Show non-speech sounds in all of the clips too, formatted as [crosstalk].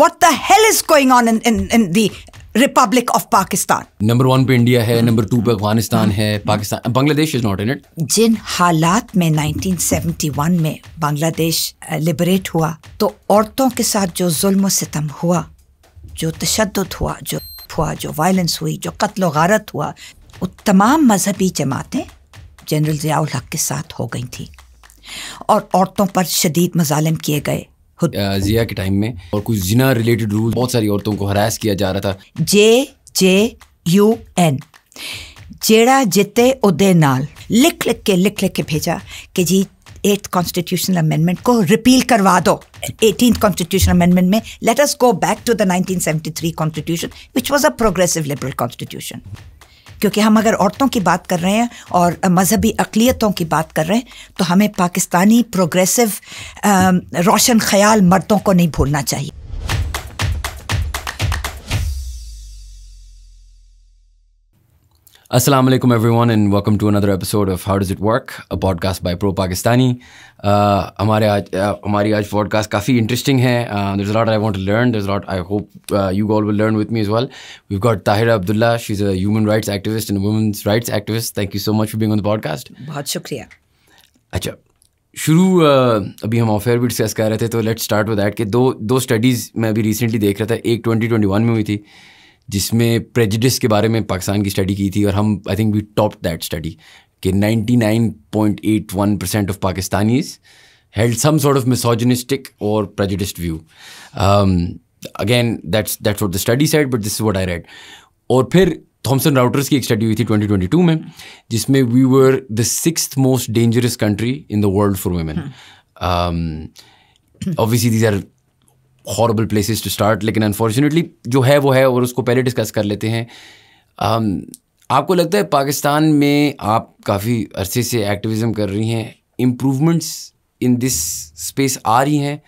what the hell is going on in, in, in the republic of Pakistan number one पे India है number two पे अफगानिस्तान हाँ। है Pakistan Bangladesh is not in it जिन हालात में 1971 में बांग्लादेश लिबरेट हुआ तो औरतों के साथ जो जुल्म सितम हुआ जो तशद हुआ जो हुआ जो वायलेंस हुई जो कत्ल गारत हुआ वो तमाम मजहबी जमातें जनरल ज़ियाउल हक के साथ हो गई थी और औरतों पर शदीद मजालम किए गए जिया के टाइम में और कुछ जिना रिलेटेड रूल बहुत सारी औरतों को हरास किया जा रहा था जे जे यू एन जेड़ा जिते उदे नाल लिख लिख के लिख लिख के भेजा कि जी एट कॉन्स्टिट्यूशनल अमेंडमेंट को रिपील करवा दो एटीन कॉन्स्टिट्यूशनल अमेंडमेंट में let us go back to the 1973 constitution which was a progressive liberal constitution क्योंकि हम अगर औरतों की बात कर रहे हैं और मजहबी अकलीतों की बात कर रहे हैं तो हमें पाकिस्तानी प्रोग्रेसिव रोशन ख्याल मर्दों को नहीं भूलना चाहिए Assalamu alaikum, everyone, and welcome to another episode of How Does It Work, a podcast by Pro Pakistani. Uh, हमारे आज uh, हमारी आज पॉडकास्ट काफ़ी इंटरेस्टिंग है there is lot I want learn there lot I hope you all will learn with me as well we got Tahira Abdullah she is a human rights activist and women's rights activist thank you so much for being on the podcast बहुत शुक्रिया अच्छा शुरू uh, अभी हम off air भी discuss कर रहे थे तो लेट्स स्टार्ट विद दैट कि दो दो स्टडीज़ मैं अभी रिसेंटली देख रहा था एक 2021 में हुई थी जिसमें प्रेजिडिस के बारे में पाकिस्तान की स्टडी की थी और हम I think we top that study कि 99.81 percent of Pakistanis held some sort of misogynistic और prejudiced view again that's that's what the study said but this is what I read और फिर थॉमसन राउटर्स की एक स्टडी हुई थी 2022 में जिसमें we were the six most dangerous country in the world for women obviously these are horrible places to start लेकिन unfortunately जो है वो है और उसको पहले डिस्कस कर लेते हैं um, आपको लगता है पाकिस्तान में आप काफ़ी अरसे से एक्टिविज़म कर रही हैं इम्प्रूवमेंट्स इन दिस स्पेस आ रही हैं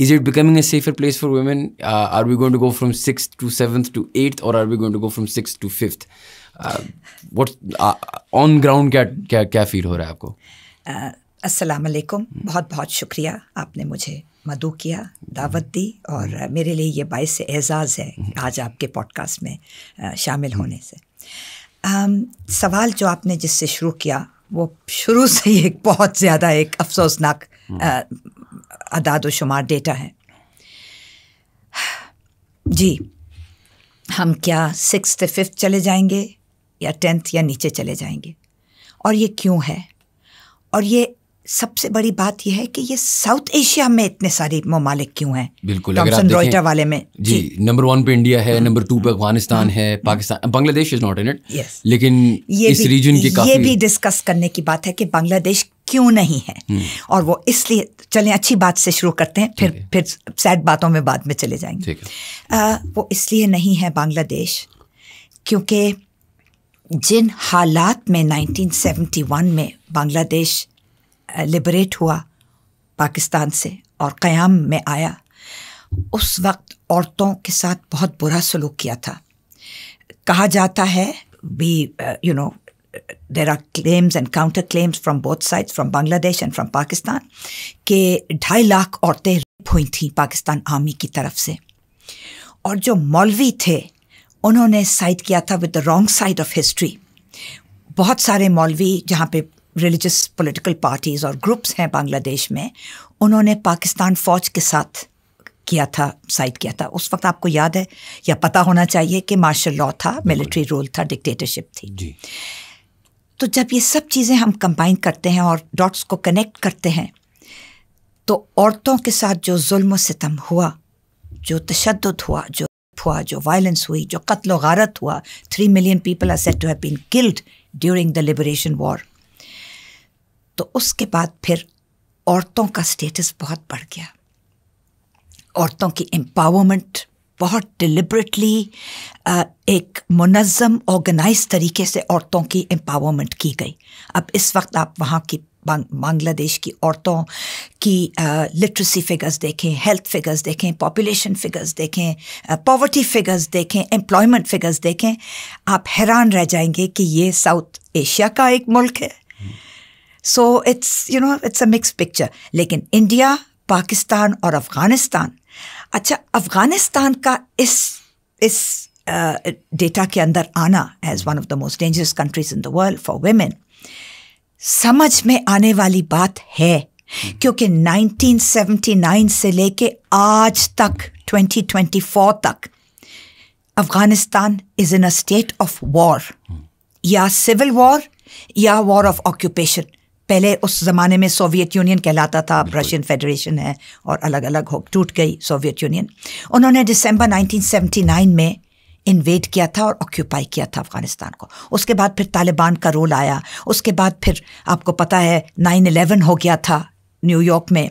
is it becoming a safer place for women are we going to go from six to seventh to eighth और are we going to go from six to fifth what on ground क्या क्या क्या feel हो रहा है आपको uh, बहुत बहुत शुक्रिया आपने मुझे मधु किया दावत दी और हम्म। मेरे लिए ये बायस एज़ाज़ है हम्म। आज आपके पॉडकास्ट में शामिल होने से आम, सवाल जो आपने जिससे शुरू किया वो शुरू से ही एक बहुत ज़्यादा एक अफसोसनाक हम्म। अदाद शुमार डेटा है जी हम क्या सिक्स फिफ्थ चले जाएंगे या टेंथ या नीचे चले जाएंगे और ये क्यों है और ये सबसे बड़ी बात यह है कि ये साउथ एशिया में इतने सारे ममालिक क्यों हैं बिल्कुल अगर आप देखें, वाले में जी, जी नंबर वन पे इंडिया है नंबर हाँ। टू पे अफगानिस्तान हाँ। है Pakistan Bangladesh is not in it लेकिन ये इस रीजन की काफी ये भी डिस्कस करने की बात है कि बांग्लादेश क्यों नहीं है हम्म। और वो इसलिए चलें अच्छी बात से शुरू करते हैं फिर फिर सैड बातों में बाद में चले जाएंगे वो इसलिए नहीं है बांग्लादेश क्योंकि जिन हालात में 1971 में बांग्लादेश लिबरेट हुआ पाकिस्तान से और क़याम में आया उस वक्त औरतों के साथ बहुत बुरा सलूक किया था कहा जाता है भी you know there are claims and counter claims from both side from Bangladesh and from Pakistan के ढाई लाख औरतें रेप हुई थी पाकिस्तान आर्मी की तरफ से और जो मौलवी थे उन्होंने साइड किया था with the wrong side of history बहुत सारे मौलवी जहाँ पे रिलीजस पॉलिटिकल पार्टीज़ और ग्रुप्स हैं बांग्लादेश में उन्होंने पाकिस्तान फ़ौज के साथ किया था साइड किया था उस वक्त आपको याद है या पता होना चाहिए कि मार्शल लॉ था मिलिट्री रोल था डिक्टेटरशिप थी जी तो जब ये सब चीज़ें हम कंबाइन करते हैं और डॉट्स को कनेक्ट करते हैं तो औरतों के साथ जो जुल्म सितम हुआ जो तशद हुआ जो हुआ जो वायलेंस हुई जो कत्ल गारत हुआ three million people are said to have been killed during the liberation war तो उसके बाद फिर औरतों का स्टेटस बहुत बढ़ गया औरतों की एम्पावरमेंट बहुत डिलिब्रेटली एक मुनज़म ऑर्गेनाइज तरीके से औरतों की एम्पावरमेंट की गई अब इस वक्त आप वहाँ की बांग्लादेश की औरतों की लिटरेसी फिगर्स देखें हेल्थ फिगर्स देखें पॉपुलेशन फिगर्स देखें पॉवर्टी फिगर्स देखें एम्प्लॉयमेंट फिगर्स देखें आप हैरान रह जाएंगे कि ये साउथ एशिया का एक मुल्क है So it's, you know, it's a mixed picture. Like in India, Pakistan or Afghanistan. Acha, Afghanistan ka is, is, uh, data ke andar as one of the most dangerous countries in the world for women. Samaj mein aane wali baat hai. Kyunki 1979 se leke aaj tak, 2024 tak, Afghanistan is in a state of war. Ya civil war, ya war of occupation. पहले उस ज़माने में Soviet union कहलाता था अब Russian federation है और अलग अलग हो टूट गई सोवियत यूनियन उन्होंने दिसंबर 1979 में इन्वेड किया था और ऑक्यूपाई किया था अफगानिस्तान को उसके बाद फिर तालिबान का रोल आया उसके बाद फिर आपको पता है नाइन एलेवन हो गया था न्यूयॉर्क में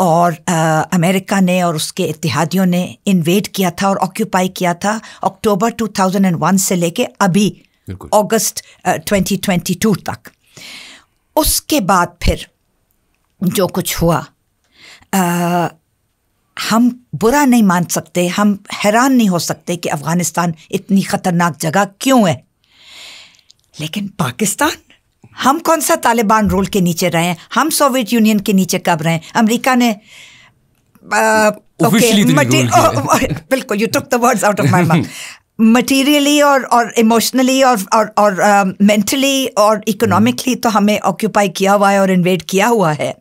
और आ, अमेरिका ने और उसके इतिहादियों ने इन्वेड किया था और ऑक्यूपाई किया था अक्टूबर 2001 से लेके अभी अगस्त uh, 2022 तक उसके बाद फिर जो कुछ हुआ आ, हम बुरा नहीं मान सकते हम हैरान नहीं हो सकते कि अफ़गानिस्तान इतनी ख़तरनाक जगह क्यों है लेकिन पाकिस्तान हम कौन सा तालिबान रूल के नीचे रहे हैं हम सोवियत यूनियन के नीचे कब रहे हैं अमेरिका ने आ, तो [laughs] बिल्कुल you took the words out of my mouth materially और और इमोशनली और और और मेंटली um, uh, और इकोनॉमिकली तो हमें ऑक्यूपाई किया हुआ है और इन्वेट किया हुआ है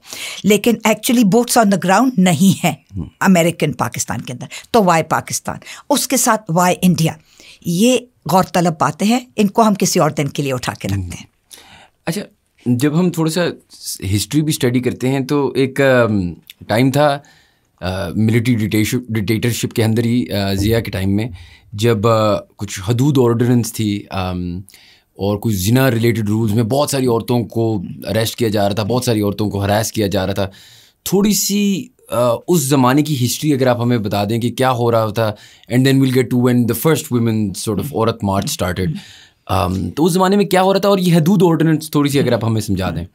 लेकिन actually boots on the ground नहीं है अमेरिकन पाकिस्तान के अंदर तो वाई पाकिस्तान उसके साथ वाई इंडिया ये गौरतलब बातें हैं इनको हम किसी और दिन के लिए उठा के रखते हैं हम्म। अच्छा जब हम थोड़ा सा हिस्ट्री भी स्टडी करते हैं तो एक टाइम um, था मिलिट्री uh, डिटेटरशिप के अंदर ही ज़िया uh, के टाइम में जब uh, कुछ हदूद ऑर्डिनेंस थी um, और कुछ जिना रिलेटेड रूल्स में बहुत सारी औरतों को अरेस्ट किया जा रहा था बहुत सारी औरतों को हरास किया जा रहा था थोड़ी सी uh, उस ज़माने की हिस्ट्री अगर आप हमें बता दें कि क्या हो रहा था and then will get to one the first women sort of Aurat March started तो उस ज़माने में क्या हो रहा था और ये हदूद ऑर्डिनेंस थोड़ी सी अगर आप हमें समझा दें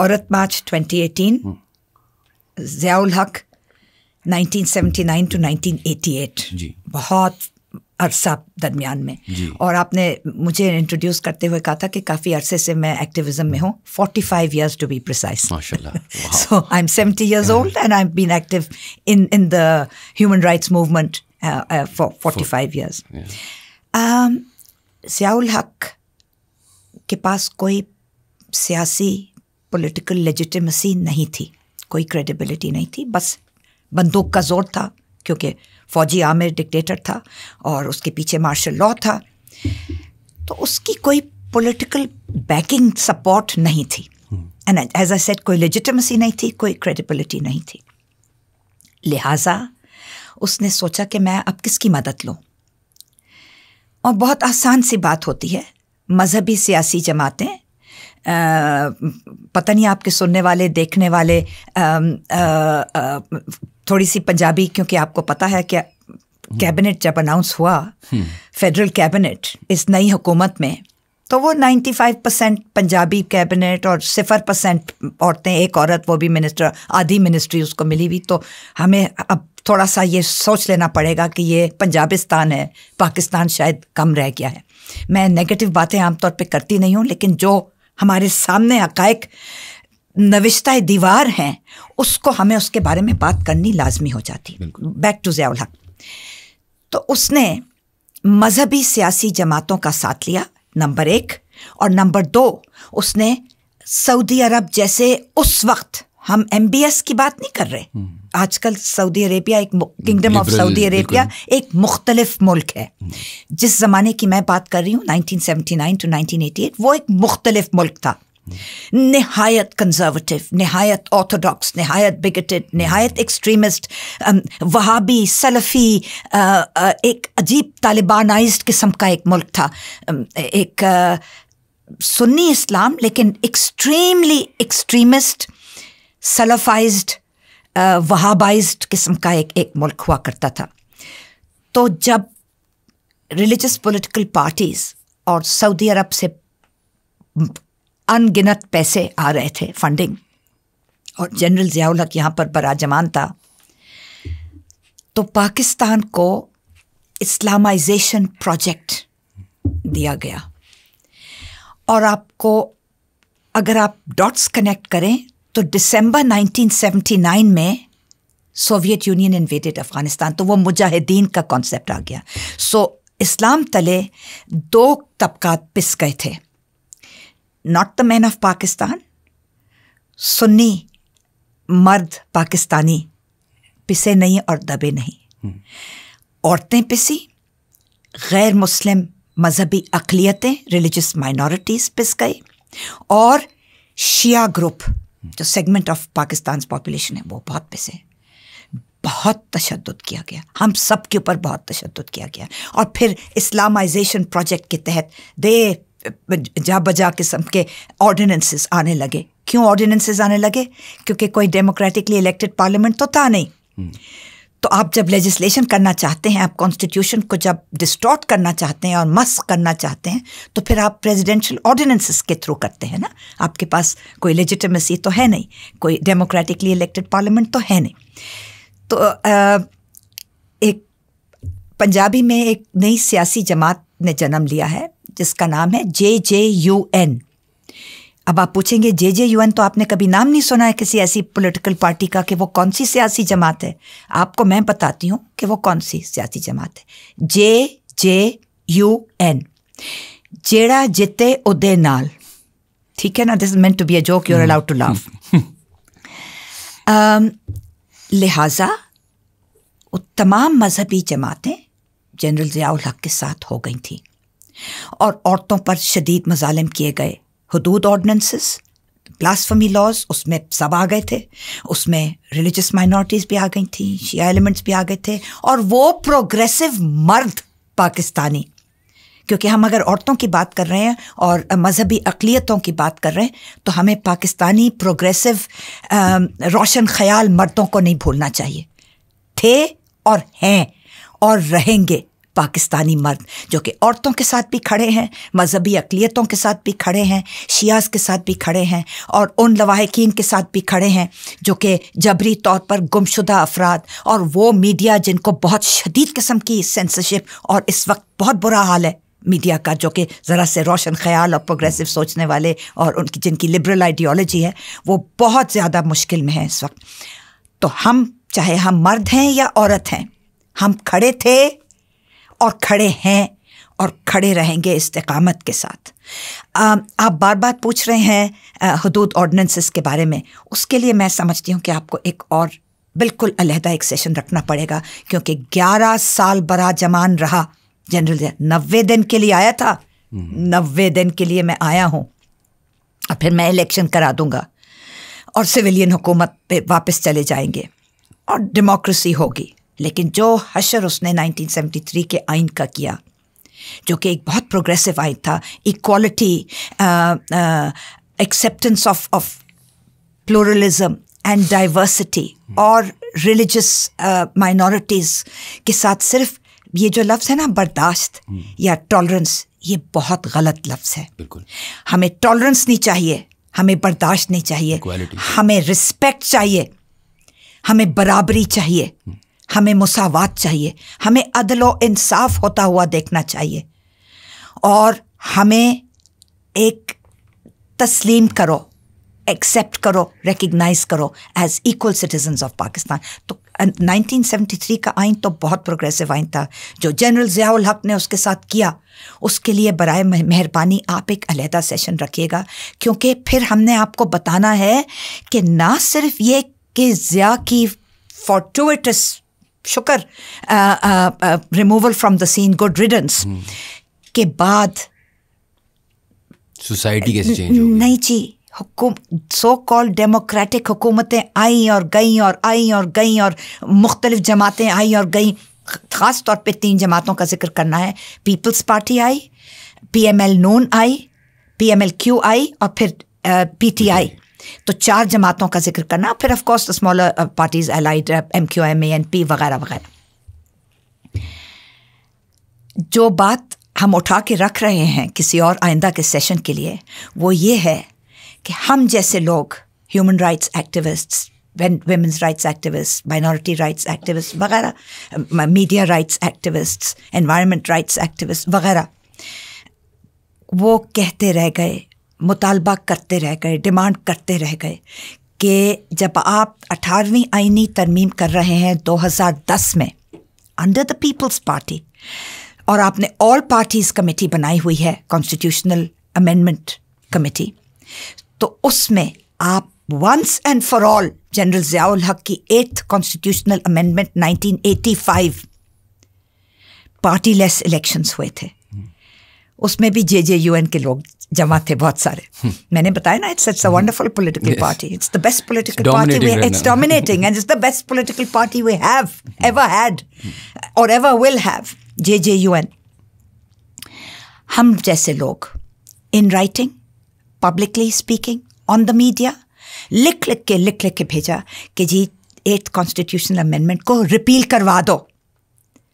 औरत मार्च 2018 जयाउल हक 1979 टू 1988 जी बहुत अरसा दरमियान में और आपने मुझे इंट्रोड्यूस करते हुए कहा था कि काफ़ी अरसे से मैं एक्टिविज्म में हूँ 45 years to be precise so I am seventy years old and I am been active in in the human rights movement for 45 years Zia-ul Haq के पास कोई सियासी पॉलिटिकल लेजिटिमेसी नहीं थी कोई क्रेडिबिलिटी नहीं थी बस बंदूक का जोर था क्योंकि फौजी आमिर डिक्टेटर था और उसके पीछे मार्शल लॉ था तो उसकी कोई पॉलिटिकल बैकिंग सपोर्ट नहीं थी एंड एज आई सेट कोई लेजिटमेसी नहीं थी कोई क्रेडिबिलिटी नहीं थी लिहाजा उसने सोचा कि मैं अब किसकी मदद लूँ और बहुत आसान सी बात होती है मजहबी सियासी जमातें पता नहीं आपके सुनने वाले देखने वाले थोड़ी सी पंजाबी क्योंकि आपको पता है कि कैबिनेट जब अनाउंस हुआ फेडरल हम्म। कैबिनेट इस नई हुकूमत में तो वो 95 परसेंट पंजाबी कैबिनेट और सिफर परसेंट औरतें एक औरत वो भी मिनिस्टर आधी मिनिस्ट्री उसको मिली हुई तो हमें अब थोड़ा सा ये सोच लेना पड़ेगा कि ये पंजाबिस्तान है पाकिस्तान शायद कम रह गया है मैं नेगेटिव बातें आमतौर पे करती नहीं हूँ लेकिन जो हमारे सामने हकैक नविश्ता दीवार हैं उसको हमें उसके बारे में बात करनी लाजमी हो जाती बैक टू जयाउल हक तो उसने मजहबी सियासी जमातों का साथ लिया नंबर एक और नंबर दो उसने सऊदी अरब जैसे उस वक्त हम एम बी एस की बात नहीं कर रहे हम्म। आजकल सऊदी अरेबिया एक किंगडम ऑफ सऊदी अरेबिया एक मुख्तलिफ मुल्क है हम्म। जिस ज़माने की मैं बात कर रही हूँ 1979 टू 1988 वो एक मुख्तलिफ मुल्क था नहायत कंजर्वेटिव नहायत ऑर्थोडॉक्स नहायत बिगटेड नहायत एक्सट्रीमिस्ट वहाबी सलफ़ी एक अजीब तालिबानाइज किस्म का एक मुल्क था एक सुन्नी इस्लाम लेकिन एक्सट्रीमली एक्सट्रीमिस्ट सलफ़ाइज्ड वहाबाइज किस्म का एक एक मुल्क हुआ करता था तो जब रिलीजस पॉलिटिकल पार्टीज़ और सऊदी अरब से अनगिनत पैसे आ रहे थे फंडिंग और जनरल जियालक यहाँ पर बराजमान था तो पाकिस्तान को इस्लामाइजेशन प्रोजेक्ट दिया गया और आपको अगर आप डॉट्स कनेक्ट करें तो दिसंबर 1979 में सोवियत यूनियन इन्वेडेड अफगानिस्तान तो वो मुजाहिदीन का कॉन्सेप्ट आ गया सो so, इस्लाम तले दो तबका पिस गए थे not the man of Pakistan सुन्नी मर्द पाकिस्तानी पिसे नहीं और दबे नहीं हम्म। औरतें पिसी गैर मुस्लिम मजहबी अकलीतें रिलीजस माइनॉरिटीज़ पिस गए और शिया ग्रुप जो सेगमेंट ऑफ पाकिस्तान पॉपुलेशन है वो बहुत पैसे बहुत तशद किया गया हम सब के ऊपर बहुत तशद किया गया और फिर इस्लामाइजेशन प्रोजेक्ट के तहत दे जा बजा किस्म के ऑर्डिनेंसेस आने लगे क्यों ऑर्डिनेंसेस आने लगे क्योंकि कोई डेमोक्रेटिकली इलेक्टेड पार्लियामेंट तो था नहीं हम्म। तो आप जब लेजिस्लेशन करना चाहते हैं आप कॉन्स्टिट्यूशन को जब डिस्टॉर्ट करना चाहते हैं और मस करना चाहते हैं तो फिर आप प्रेसिडेंशियल ऑर्डिनेंसेस के थ्रू करते हैं ना आपके पास कोई लेजिटमेसी तो है नहीं कोई डेमोक्रेटिकली इलेक्टेड पार्लियामेंट तो है नहीं तो आ, एक पंजाबी में एक नई सियासी जमात ने जन्म लिया है जिसका नाम है जे जे यू एन अब आप पूछेंगे जे जे यू एन तो आपने कभी नाम नहीं सुना है किसी ऐसी पॉलिटिकल पार्टी का कि वो कौन सी सियासी जमात है आपको मैं बताती हूँ कि वो कौन सी सियासी जमात है जे जे यू एन जेड़ा जिते उदे नाल ठीक है ना this meant to be a joke you're allowed to love लिहाजा तमाम मजहबी जमातें जनरल ज़ियाउल हक के साथ हो गई थी और औरतों पर शदीद मजालम किए गए हदूद ऑर्डिनेंसेस ब्लास्फमी लॉज उसमें सब आ गए थे उसमें रिलीजियस माइनॉरिटीज़ भी आ गई थी शिया एलिमेंट्स भी आ गए थे और वो प्रोग्रेसिव मर्द पाकिस्तानी क्योंकि हम अगर औरतों की बात कर रहे हैं और मजहबी अकलीतों की बात कर रहे हैं तो हमें पाकिस्तानी प्रोग्रेसिव रोशन ख्याल मर्दों को नहीं भूलना चाहिए थे और हैं और रहेंगे पाकिस्तानी मर्द जो कि औरतों के साथ भी खड़े हैं मजहबी अकलीतों के साथ भी खड़े हैं शियास के साथ भी खड़े हैं और उन लवाकिन के साथ भी खड़े हैं जो कि जबरी तौर पर गुमशुदा अफराद और वो मीडिया जिनको बहुत शदीद किस्म की सेंसरशिप और इस वक्त बहुत बुरा हाल है मीडिया का जो कि ज़रा से रोशन ख्याल और प्रोग्रेसिव सोचने वाले और उनकी जिनकी लिबरल आइडियोलॉजी है वो बहुत ज़्यादा मुश्किल में है इस वक्त तो हम चाहे हम मर्द हैं या औरत हैं हम खड़े थे और खड़े हैं और खड़े रहेंगे इस्तकामत के साथ आप बार बार पूछ रहे हैं हदूद ऑर्डनेंसेस के बारे में उसके लिए मैं समझती हूँ कि आपको एक और बिल्कुल अलहदा एक सेशन रखना पड़ेगा क्योंकि 11 साल बरा जमान रहा जनरल नब्बे दिन के लिए आया था हम्म। नब्बे दिन के लिए मैं आया हूँ और फिर मैं इलेक्शन करा दूँगा और सिविलियन हुकूमत पे वापस चले जाएंगे और डेमोक्रेसी होगी लेकिन जो हशर उसने 1973 के आइन का किया जो कि एक बहुत प्रोग्रेसिव आइन था equality acceptance of of pluralism and diversity और रिलीजस माइनॉरिटीज़ uh, के साथ सिर्फ ये जो लफ्ज़ है ना बर्दाश्त हम्म। या टॉलरेंस ये बहुत गलत लफ्ज़ है हमें टॉलरेंस नहीं चाहिए हमें बर्दाश्त नहीं चाहिए हमें रिस्पेक्ट चाहिए हमें बराबरी चाहिए हम्म। हमें मुसावात चाहिए हमें अदल इंसाफ होता हुआ देखना चाहिए और हमें एक तस्लीम करो एक्सेप्ट करो रिकग्नाइज करो as equal citizen of Pakistan तो 1973 का आइन तो बहुत प्रोग्रेसिव आइन था जो जनरल ज़ियाउल हक ने उसके साथ किया उसके लिए बर मेहरबानी आप एक अलहदा सेशन रखिएगा क्योंकि फिर हमने आपको बताना है कि ना सिर्फ ये कि ज़िया की फॉर्टुएटस शुक्र removal from the scene good riddance के बाद सोसाइटी कैसे चेंज हो नहीं जी सो कॉल डेमोक्रेटिक हुकूमतें आई और गई और आई और गई और मुख्तलिफ जमातें आई और गई ख़ास तौर पे तीन जमातों का जिक्र करना है Peoples Party I P M L नून I P M L Q I और फिर पी टी आई तो चार जमातों का जिक्र करना फिर of course smaller parties allied M Q M A N P वगैरह वगैरह जो बात हम उठा के रख रहे हैं किसी और आइंदा के सेशन के लिए वो ये है कि हम जैसे लोग human rights activists women's rights activist minority rights activist वगैरह, media rights activist environment rights activist वगैरह, वो कहते रह गए मुतालबा करते रह गए डिमांड करते रह गए कि जब आप अठारहवीं आइनी तरमीम कर रहे हैं 2010 में अंडर द पीपल्स पार्टी और आपने ऑल पार्टीज़ कमेटी बनाई हुई है कॉन्स्टिट्यूशनल अमेंडमेंट कमेटी तो उसमें आप once and for all general Ziaul Haq की eighth constitutional amendment 1985 party less elections हुए थे उसमें भी जे जे यू एन के लोग जमा थे बहुत सारे मैंने बताया ना it's it's a wonderful political party it's the best political party we it's dominating and it's the best political party we have ever had और ever will have J J U N हम जैसे लोग in writing publicly speaking on the media लिख लिख के लिख लिख के भेजा कि जी एट्थ कॉन्स्टिट्यूशनल अमेंडमेंट को रिपील करवा दो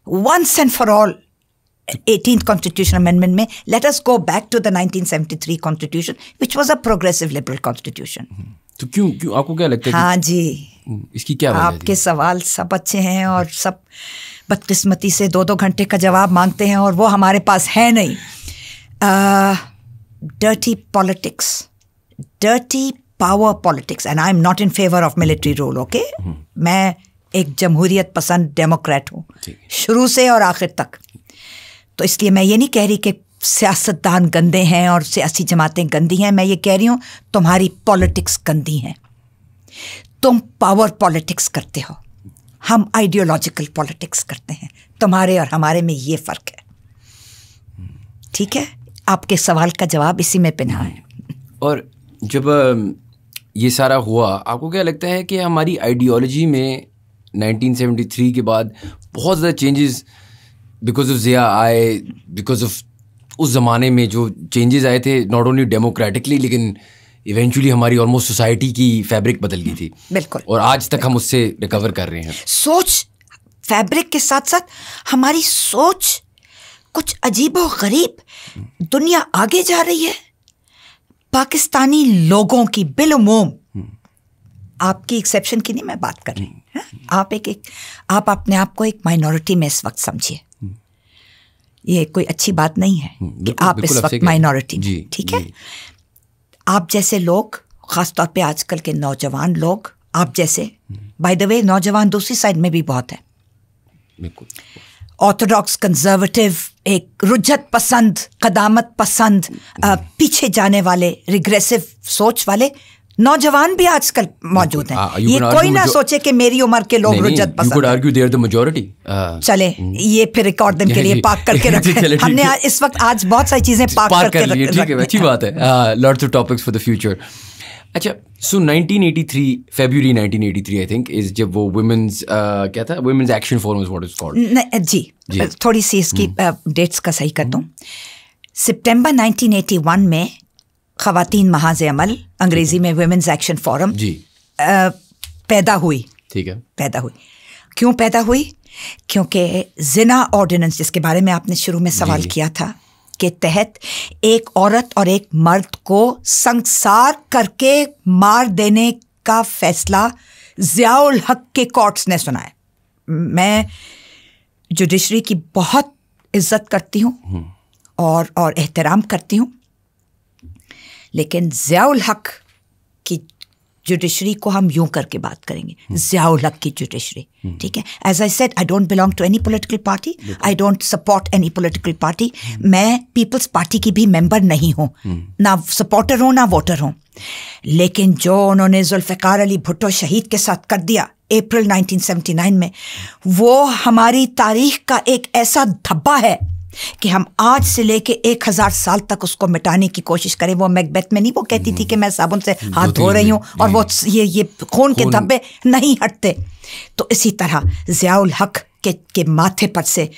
once and for all 18th constitutional amendment में let us go back to the 1973 constitution which was a progressive liberal constitution तो क्यों क्यों आपको क्या लगता है हाँ जी हम्म, इसकी क्या आपके सवाल सब अच्छे हैं और सब बदकिस्मती से दो दो घंटे का जवाब मांगते हैं और वो हमारे पास है नहीं dirty politics dirty power politics and I am not in favour of military role okay मैं एक जमहूरियत पसंद डेमोक्रेट हूँ शुरू से और आखिर तक तो इसलिए मैं ये नहीं कह रही कि सियासतदान गंदे हैं और सियासी जमातें गंदी हैं मैं ये कह रही हूँ तुम्हारी पॉलिटिक्स गंदी हैं तुम पावर पॉलिटिक्स करते हो हम आइडियोलॉजिकल पॉलिटिक्स करते हैं तुम्हारे और हमारे में ये फ़र्क है ठीक है आपके सवाल का जवाब इसी में पिना है और जब ये सारा हुआ आपको क्या लगता है कि हमारी आइडियोलॉजी में 1973 के बाद बहुत ज़्यादा चेंजेस बिकॉज ऑफ ज़िया आए बिकॉज ऑफ उस ज़माने में जो चेंजेस आए थे नॉट ओनली डेमोक्रेटिकली लेकिन इवेंचुअली हमारी ऑलमोस्ट सोसाइटी की फैब्रिक बदल गई थी बिल्कुल और आज तक हम उससे रिकवर कर रहे हैं सोच फैब्रिक के साथ साथ हमारी सोच कुछ अजीब व गरीब दुनिया आगे जा रही है पाकिस्तानी लोगों की बिलुमोम आपकी एक्सेप्शन की नहीं मैं बात कर रही हूँ आप एक, एक आप अपने आप को एक माइनॉरिटी में इस वक्त समझिए ये कोई अच्छी बात नहीं है हम्म, कि आप इस वक्त माइनॉरिटी में ठीक है आप जैसे लोग ख़ासतौर पे आजकल के नौजवान लोग आप जैसे बाय द वे नौजवान दूसरी साइड में भी बहुत है ऑर्थोडॉक्स कंजर्वेटिव एक रुझत पसंद कदामत पसंद आ, हम्म। पीछे जाने वाले रिग्रेसिव सोच वाले नौजवान भी आजकल मौजूद हैं हाँ, ये कोई ना सोचे कि मेरी उम्र के लोग रुजत पसंद मेजोरिटी हाँ। हाँ। चले ये फिर रिकॉर्ड दिन के लिए [laughs] पाक करके रखे हमने इस वक्त आज बहुत सारी चीजें पाक करके रखी ठीक है अच्छी बात है lots of topics for the future अच्छा so 1983 February 1983 I think is जब वो वुमेन्स uh, क्या था women's action forum is what is called जी थोड़ी सी इसकी डेट्स हम्म। का सही कर दूं सितंबर 1981 में खातन महाज अमल अंग्रेज़ी में वेमेंस एक्शन फोरम जी आ, पैदा हुई ठीक है पैदा हुई क्यों पैदा हुई क्योंकि जिना ऑर्डिनेंस जिसके बारे में आपने शुरू में सवाल किया था के तहत एक औरत और एक मर्द को संसार करके मार देने का फैसला ज़ियाउल हक के कोर्ट्स ने सुनाया मैं जुडिशरी की बहुत इज्जत करती हूँ हम्म। और और एहतराम करती हूँ लेकिन ज़ियाउल हक की जुडिशरी को हम यूं करके बात करेंगे हम्म। ज़ियाउल हक की जुडिशरी हम्म। ठीक है as I said I don't belong to any political party I don't support any political party मैं पीपल्स पार्टी की भी मेंबर नहीं हूँ हम्म। ना सपोर्टर हूँ ना वोटर हूं लेकिन जो उन्होंने जुल्फ़ार अली भुट्टो शहीद के साथ कर दिया अप्रैल 1979 में वो हमारी तारीख का एक ऐसा धब्बा है कि हम आज से लेके एक हजार साल तक उसको मिटाने की कोशिश करें वो मैकबेथ में नहीं वो कहती थी कि मैं साबुन से हाथ धो रही हूँ और वो ये ये खून के धब्बे नहीं हटते तो इसी तरह ज़ियाउल हक के के माथे पर से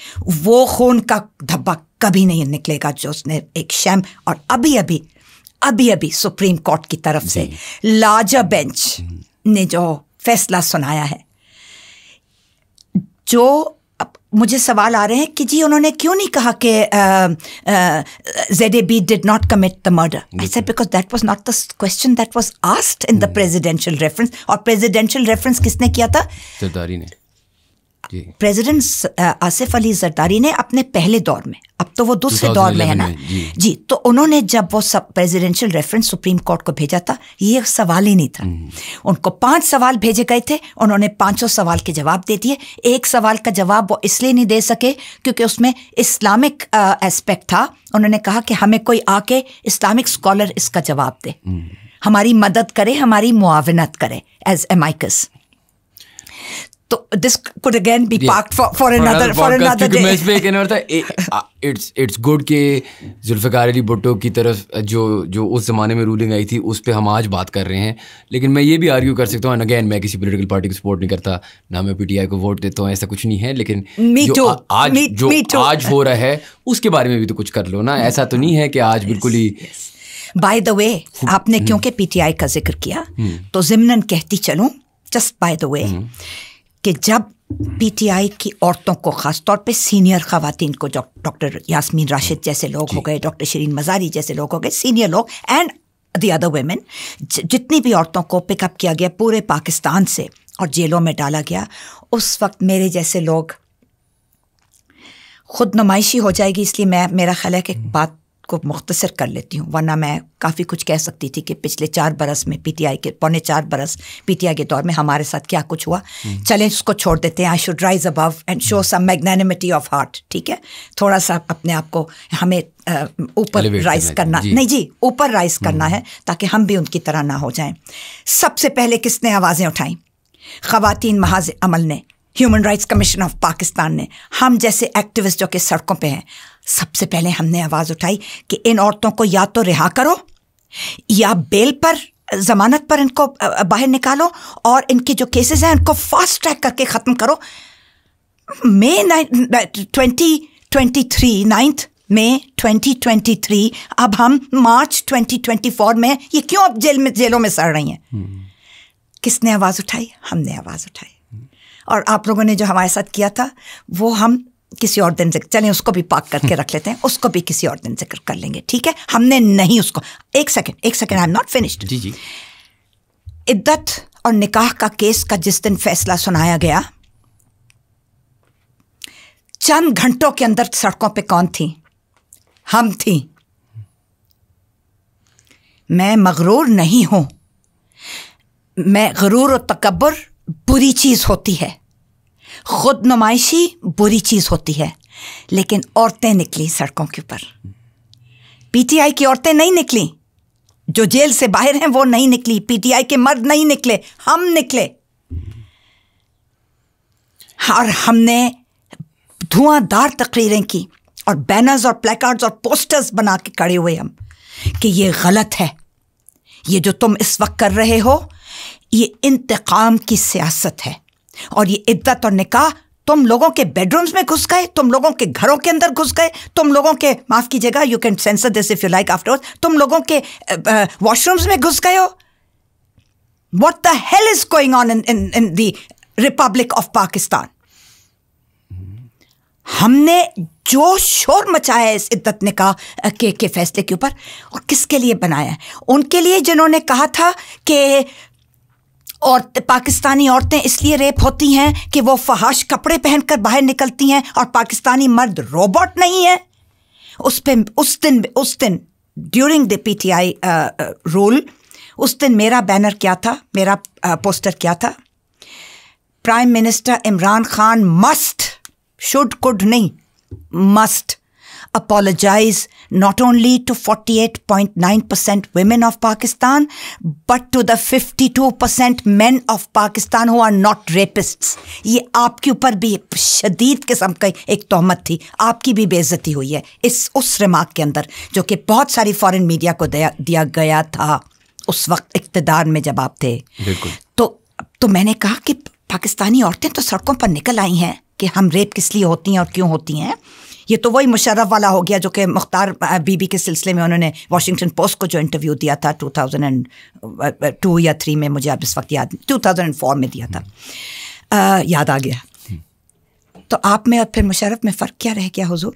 वो खून का धब्बा कभी नहीं निकलेगा जो उसने एक शैम और अभी अभी अभी अभी सुप्रीम कोर्ट की तरफ से लाजा बेंच हम्म। ने जो फैसला सुनाया है जो मुझे सवाल आ रहे हैं कि जी उन्होंने क्यों नहीं कहा कि Z A B did not commit the murder I said because that was not the question that was asked in the presidential reference और प्रेसिडेंशियल रेफरेंस किसने किया था जरदारी ने प्रेसिडेंट आसिफ अली जरदारी ने अपने पहले दौर में अब तो वो दूसरे दौर में है ना जी।, जी तो उन्होंने जब वो सब प्रेसिडेंशियल रेफरेंस सुप्रीम कोर्ट को भेजा था ये सवाल ही नहीं था हम्म। उनको पांच सवाल भेजे गए थे उन्होंने पांचों सवाल के जवाब दे दिए एक सवाल का जवाब वो इसलिए नहीं दे सके क्योंकि उसमें इस्लामिक एस्पेक्ट था उन्होंने कहा कि हमें कोई आके इस्लामिक स्कॉलर इसका जवाब दे हम्म। हमारी मदद करे हमारी मुआवनत करे एज एमाइकस तो this could again be yeah. For for for another for another day मैं इसमें कहना था इट्स it's good कि जुल्फ़िकार अली भुट्टो की तरफ जो जो उस ज़माने में रूलिंग आई थी उस पे हम आज बात कर रहे हैं लेकिन मैं ये भी आर्ग्यू कर सकता हूं अगेन मैं किसी पॉलिटिकल पार्टी को सपोर्ट नहीं करता ना मैं पीटीआई को वोट देता हूं ऐसा कुछ नहीं है लेकिन जो आज जो आज हो रहा है उसके बारे में भी तो कुछ कर लो ना [laughs] ऐसा तो नहीं है कि आज बिल्कुल ही बाय द वे आपने हम्म। क्योंकि पीटीआई का जिक्र किया हम्म। तो जिमनन कहती चलूं जस्ट बाय द वे कि जब पीटीआई की औरतों को ख़ास तौर पे सीनियर खातन को डॉक्टर यासमीन राशिद जैसे लोग हो गए डॉक्टर शरीन मजारी जैसे लोग हो गए सीनियर लोग एंड द अदर वेमेन जितनी भी औरतों को पिकअप किया गया पूरे पाकिस्तान से और जेलों में डाला गया उस वक्त मेरे जैसे लोग खुद नुमाइशी हो जाएगी इसलिए मैं मेरा ख्याल है कि बात को मुख्तसर कर लेती हूँ वरना मैं काफ़ी कुछ कह सकती थी कि पिछले चार बरस में पीटीआई के पौने चार बरस पीटीआई के दौर में हमारे साथ क्या कुछ हुआ हम्म। चलें उसको छोड़ देते हैं I should rise above and show some magnanimity of heart ठीक है थोड़ा सा अपने आप को हमें ऊपर राइज करना जी। नहीं जी ऊपर राइज हम्म। करना है ताकि हम भी उनकी तरह ना हो जाएं सबसे पहले किसने आवाज़ें उठाई ख़वातीन महाज अमल ने human rights commission of Pakistan ने हम जैसे एक्टिविस्ट जो कि सड़कों पे हैं सबसे पहले हमने आवाज उठाई कि इन औरतों को या तो रिहा करो या बेल पर जमानत पर इनको बाहर निकालो और इनके जो केसेस हैं उनको फास्ट ट्रैक करके ख़त्म करो nine twenty twenty three ninth twenty three अब हम मार्च 2024 में ये क्यों अब जेल में जेलों में सड़ रही हैं hmm. किसने आवाज़ उठाई हमने आवाज़ उठाई hmm. और आप लोगों ने जो हमारे साथ किया था वो हम किसी और दिन जिक्र चलें उसको भी पाक करके रख लेते हैं उसको भी किसी और दिन जिक्र कर लेंगे ठीक है हमने नहीं उसको एक सेकेंड एक second I am not finished जी जी इद्दत और निकाह का केस का जिस दिन फैसला सुनाया गया चंद घंटों के अंदर सड़कों पे कौन थी हम थी मैं मगरूर नहीं हूं मैं गरूर और तकबर बुरी चीज होती है खुद नुमाइशी बुरी चीज़ होती है लेकिन औरतें निकली सड़कों के ऊपर पीटीआई की औरतें नहीं निकली जो जेल से बाहर हैं वो नहीं निकली पीटीआई के मर्द नहीं निकले हम निकले और हमने धुआंधार तकरीरें की और बैनर्स और प्लेकार्ड्स और पोस्टर्स बना के खड़े हुए हम कि ये गलत है ये जो तुम इस वक्त कर रहे हो ये इंतकाम की सियासत है और ये इद्दत और निकाह तुम लोगों के बेडरूम्स में घुस गए तुम लोगों के घरों के अंदर घुस गए तुम लोगों के माफ कीजिएगा you can censor this if you like after तुम लोगों के वॉशरूम्स में घुस गए हो what the hell is going on in in in the republic of Pakistan हमने जो शोर मचाया है इस इद्दत ने कहा के, के फैसले के ऊपर और किसके लिए बनाया है उनके लिए जिन्होंने कहा था कि और पाकिस्तानी औरतें इसलिए रेप होती हैं कि वो फहाश कपड़े पहनकर बाहर निकलती हैं और पाकिस्तानी मर्द रोबोट नहीं है उस पर उस दिन उस दिन during the P T I rule उस दिन मेरा बैनर क्या था मेरा आ, uh, पोस्टर क्या था prime minister Imran Khan must should could नहीं must apologize not only to 48.9% women of Pakistan, but to the 52% men of Pakistan who are not rapists. ये आपके ऊपर भी शदीद किस्म का एक तोहमत थी आपकी भी बेजती हुई है इस उस रिमार्क के अंदर जो कि बहुत सारी फॉरेन मीडिया को दिया, दिया गया था उस वक्त इकतदार में जब आप थे तो तो मैंने कहा कि पाकिस्तानी औरतें तो सड़कों पर निकल आई हैं कि हम रेप किस लिए होती हैं और क्यों होती हैं ये तो वही मुशर्रफ वाला हो गया जो कि मुख्तार बीबी के सिलसिले में उन्होंने वाशिंगटन पोस्ट को जो इंटरव्यू दिया था टू थाउजेंड एंड टू या थ्री में मुझे अब इस वक्त याद टू थाउजेंड एंड फोर में दिया था आ, याद आ गया तो आप में और फिर मुशरफ में फ़र्क क्या रह गया हजूर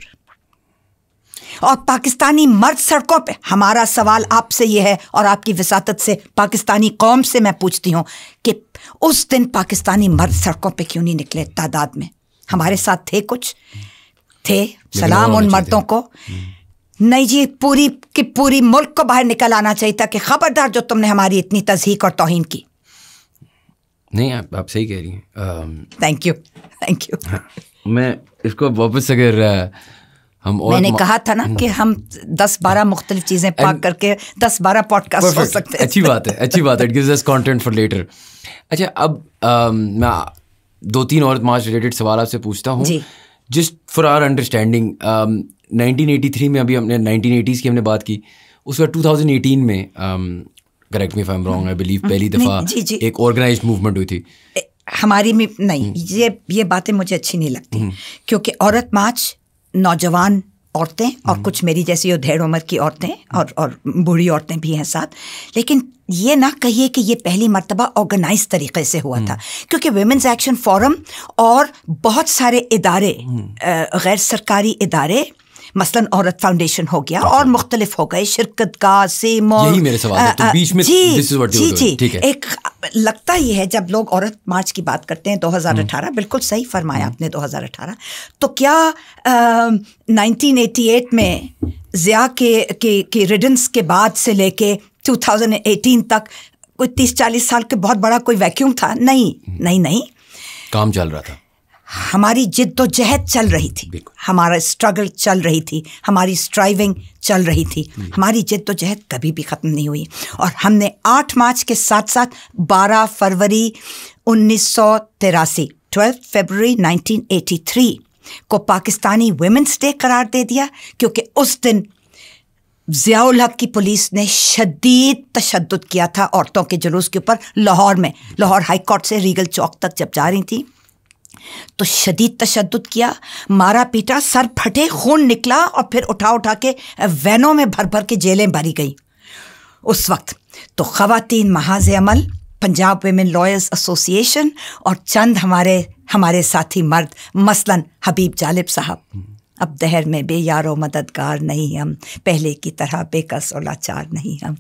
और पाकिस्तानी मर्द सड़कों पे हमारा सवाल आपसे ये है और आपकी विसात से पाकिस्तानी कौम से मैं पूछती हूँ कि उस दिन पाकिस्तानी मर्द सड़कों पे क्यों नहीं निकले तादाद में हमारे साथ थे कुछ थे सलाम उन मर्दों को हम्म। नहीं जी पूरी की पूरी मुल्क को बाहर निकल आना चाहिए था कि खबरदार जो तुमने हमारी इतनी तजहीक और तोहन की नहीं आप आप सही कह रही हैं थैंक यू थैंक यू मैं इसको वापस अगर हम और मैंने कहा था ना कि हम दस बारह मुख्तलिफ चीज़ें पाक करके दस बारह पॉडकास्ट हो सकते हैं अच्छी बात है अच्छी बात है it gives us content for later अच्छा अब आ, मैं दो तीन और मार्च रिलेटेड सवाल आपसे पूछता हूँ जस्ट फॉर आर अंडरस्टैंडिंग 1983 में अभी हमने 1980s की हमने बात की उस वक्त 2018 में correct me if I am wrong I believe पहली दफ़ा एक ऑर्गेनाइज मूवमेंट हुई थी हमारी में नहीं हम्म। ये ये बातें मुझे अच्छी नहीं लगती हम्म। क्योंकि औरत मार्च नौजवान औरतें और हम्म। कुछ मेरी जैसी उधेड़ उम्र की औरतें और और बूढ़ी औरतें भी हैं साथ लेकिन ये ना कहिए कि ये पहली मरतबा ऑर्गेनाइज तरीके से हुआ हम्म। था क्योंकि वेमेंस एक्शन फोरम और बहुत सारे इदारे हम्म। गैर सरकारी इदारे मसलन औरत फाउंडेशन हो गया और मुख्तलिफ हो गए शिरकत का सेम यही मेरे सवाल आ, तो बीच में जी जी जी एक लगता ही है जब लोग औरत मार्च की बात करते हैं 2018 हम्म। बिल्कुल सही फरमाया हम्म। आपने 2018 तो क्या आ, 1988 में जिया के के, के रिडन्स के बाद से लेके 2018 तक कोई तीस चालीस साल के बहुत बड़ा कोई वैक्यूम था नहीं हम्म। नहीं नहीं काम चल रहा था हमारी जिद्दोजहद चल रही थी हमारा स्ट्रगल चल रही थी हमारी स्ट्राइविंग चल रही थी हमारी जिद्दोजहद कभी भी ख़त्म नहीं हुई और हमने 8 मार्च के साथ साथ 12 फरवरी उन्नीस सौ तिरासी ट्वेल्व फेबररी 1983 को पाकिस्तानी वेमेंस डे करार दे दिया क्योंकि उस दिन जियाउल हक की पुलिस ने शदीद तशद किया था औरतों के जुलूस के ऊपर लाहौर में लाहौर हाई कोर्ट से रीगल चौक तक जब जा रही थी तो शदीद तशद किया मारा पीटा सर फटे खून निकला और फिर उठा उठा के वैनों में भर भर के जेलें भरी गई उस वक्त तो Khawateen Mahaz Amal Punjab women lawyers association और चंद हमारे हमारे साथी मर्द मसलन हबीब जालिब साहब अब दहर में बेयारो मददगार नहीं हम पहले की तरह बेकस और लाचार नहीं हम